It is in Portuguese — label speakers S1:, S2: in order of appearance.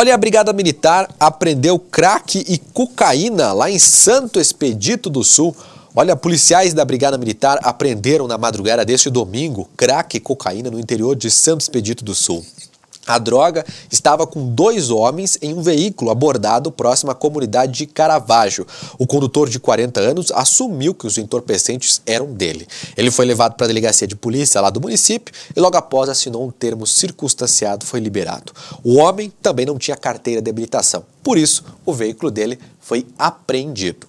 S1: Olha, a Brigada Militar aprendeu crack e cocaína lá em Santo Expedito do Sul. Olha, policiais da Brigada Militar apreenderam na madrugada deste domingo crack e cocaína no interior de Santo Expedito do Sul. A droga estava com dois homens em um veículo abordado próximo à comunidade de Caravaggio. O condutor de 40 anos assumiu que os entorpecentes eram dele. Ele foi levado para a delegacia de polícia lá do município e logo após assinou um termo circunstanciado foi liberado. O homem também não tinha carteira de habilitação. Por isso, o veículo dele foi apreendido.